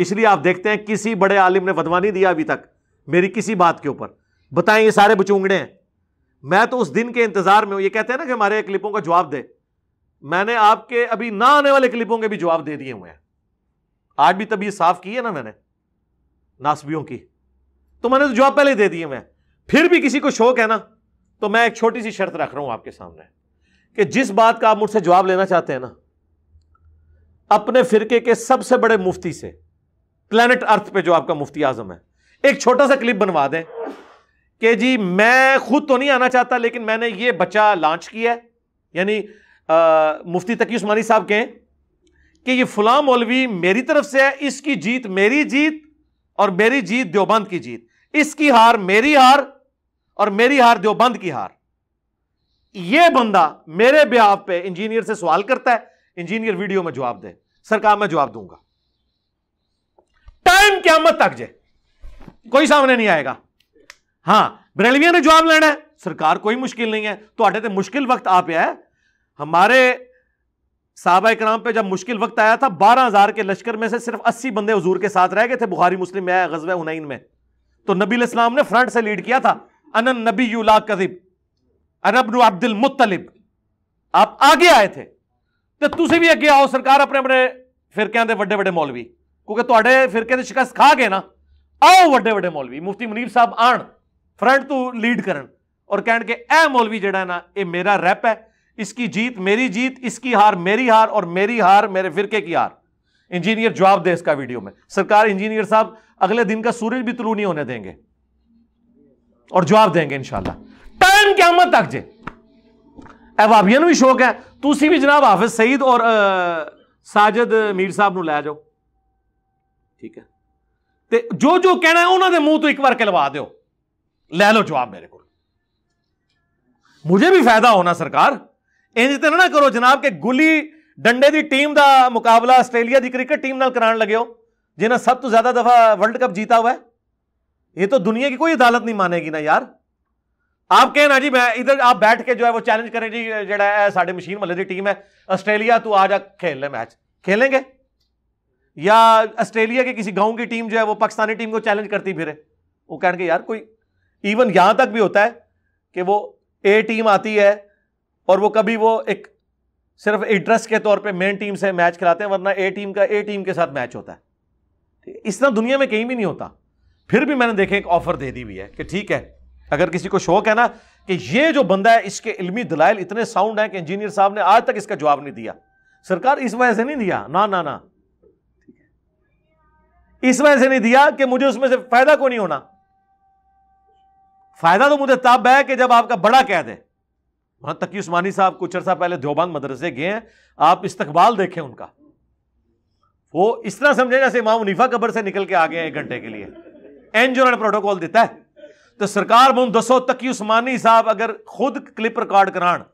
इसलिए आप देखते हैं किसी बड़े आलिम ने फतवा नहीं दिया अभी तक मेरी किसी बात के ऊपर बताएं ये सारे बचूंगड़े हैं मैं तो उस दिन के इंतजार में हूं ये कहते हैं ना कि हमारे क्लिपों का जवाब दे मैंने आपके अभी ना आने वाले क्लिपों के भी जवाब दे दिए हुए हैं आज भी तबीयत साफ की है ना मैंने नासबियों की तो मैंने तो जवाब पहले दे दिए हुए फिर भी किसी को शौक है ना तो मैं एक छोटी सी शर्त रख रहा हूं आपके सामने कि जिस बात का आप मुझसे जवाब लेना चाहते हैं ना अपने फिरके के सबसे बड़े मुफ्ती से प्लेनेट अर्थ पे जो आपका मुफ्ती आजम है एक छोटा सा क्लिप बनवा दें कि जी मैं खुद तो नहीं आना चाहता लेकिन मैंने ये बच्चा लॉन्च किया है यानी मुफ्ती तकी उस्मानी साहब कहें कि ये फुला मौलवी मेरी तरफ से है इसकी जीत मेरी जीत और मेरी जीत देवबंद की जीत इसकी हार मेरी हार और मेरी हार देवबंद की हार ये बंदा मेरे ब्याह पे इंजीनियर से सवाल करता है इंजीनियर वीडियो में जवाब दे सरकार मैं जवाब दूंगा टाइम क्या मत तक जे कोई सामने नहीं आएगा हाँ बरेलविया ने जवाब लेना है सरकार कोई मुश्किल नहीं है तो तो मुश्किल वक्त आ पे है हमारे साहबा कराम पे जब मुश्किल वक्त आया था बारह हजार के लश्कर में से सिर्फ अस्सी बंदे हजूर के साथ रह गए थे बुखारी मुस्लिम में गजब हुनैन में तो नबी इस्लाम ने फ्रंट से लीड किया था अनन नबी यूला कदिब अनबन अब्दुल मुतलिब आप आगे आए थे तो तुम भी अगे आओ सरकार अपने अपने फिर क्या वे वे मौलवी क्योंकि ਤੁਹਾਡੇ फिरके शिकस्त खा गए ना आओ वे वे मौलवी मुफ्ती मुनीर साहब आन फ्रंट तू लीड कर और कह के ए मौलवी जोड़ा ना ये मेरा रैप है इसकी जीत मेरी जीत इसकी हार मेरी हार और मेरी हार मेरे फिरके की हार इंजीनियर जवाब दे इसका वीडियो में सरकार इंजीनियर साहब अगले दिन का सूरज भी तुलू नहीं होने देंगे और जवाब देंगे इनशाला टाइम क्या मत तक जे एवाबियन भी शौक है तुम भी जनाब हाफिज सईद और साजिद मीर साहब न लै जाओ ठीक है ਤੇ जो जो कहना ਉਹਨਾਂ ਦੇ ਮੂੰਹ ਤੋਂ ਇੱਕ ਵਾਰ ਕਲਵਾ ਦਿਓ ਲੈ ਲਓ ਜਵਾਬ ਮੇਰੇ मुझे भी फायदा होना सरकार इंज तो ना करो जनाब के गुली डंडे की टीम का मुकाबला आस्ट्रेलिया की क्रिकेट टीम करा लगे हो जिन्हें सब तो ज्यादा दफा वर्ल्ड कप जीता हुआ है ये तो दुनिया की कोई अदालत नहीं मानेगी ना यार आप कहें ना जी मैं इधर आप बैठ के जो है वो चैलेंज करें जी है साढ़े मशीन महल की टीम है आस्ट्रेलिया तू आ जा खेल ले मैच खेलेंगे या ऑस्ट्रेलिया के किसी गांव की टीम जो है वो पाकिस्तानी टीम को चैलेंज करती फिरे वो कहने यार कोई इवन यहां तक भी होता है कि वो ए टीम आती है और वो कभी वो एक सिर्फ इंटरेस्ट के तौर पे मेन टीम से मैच खिलाते हैं वरना ए टीम का ए टीम के साथ मैच होता है इस तरह दुनिया में कहीं भी नहीं होता फिर भी मैंने देखे एक ऑफर दे दी हुई है कि ठीक है अगर किसी को शौक है ना कि ये जो बंदा है इसके इल्मी दलाइल इतने साउंड है कि इंजीनियर साहब ने आज तक इसका जवाब नहीं दिया सरकार इस वजह से नहीं दिया ना ना ना इस वजह से नहीं दिया कि मुझे उसमें से फायदा क्यों नहीं होना फायदा तो मुझे तब है कि जब आपका बड़ा कैद है वहां तकी उस्मानी साहब कुछ अर्सा पहले देवबंद मदरसे गए हैं आप इस्तकबाल देखें उनका वो इस तरह समझे जैसे इमाम उनीफा कबर से निकल के आ गए एक घंटे के लिए एनजीओ ने प्रोटोकॉल देता है तो सरकार मुम दसो तकी उस्मानी साहब अगर खुद क्लिप रिकॉर्ड करान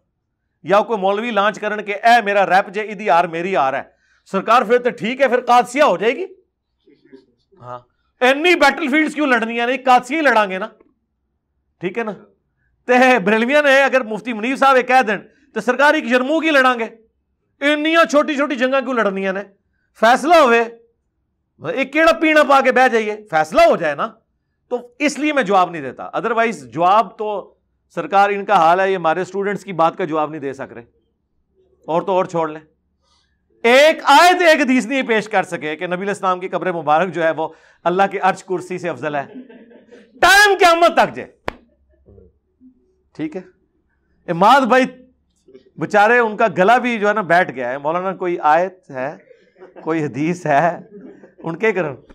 या कोई मौलवी लॉन्च करण के ए मेरा रैप जे इदी यार मेरी यार है सरकार फिर तो ठीक है फिर कादसिया हो जाएगी इन्नी बैटल फील्ड क्यों लड़निया ने कासियां लड़ा ना ठीक है ना तो बरेलविया ने अगर मुफ्ती मुनीफ साहब एक कह दें तो सरकार एक जरमू की लड़ा इन छोटी छोटी जंगा क्यों लड़निया ने फैसला हो कड़ा पीना पा के बह जाइए फैसला हो जाए ना तो इसलिए मैं जवाब नहीं देता अदरवाइज जवाब तो सरकार इनका हाल है ये हमारे स्टूडेंट्स की बात का जवाब नहीं दे सक रहे और तो और छोड़ लें एक आयत एक हदीस नहीं पेश कर सके कि नबी इस्लाम की कब्र मुबारक जो है वो अल्लाह की अर्ज कुर्सी से अफजल है टाइम क्यामत तक जाए ठीक है इमाद भाई बेचारे उनका गला भी जो है ना बैठ गया है मौलाना कोई आयत है कोई हदीस है उनके करो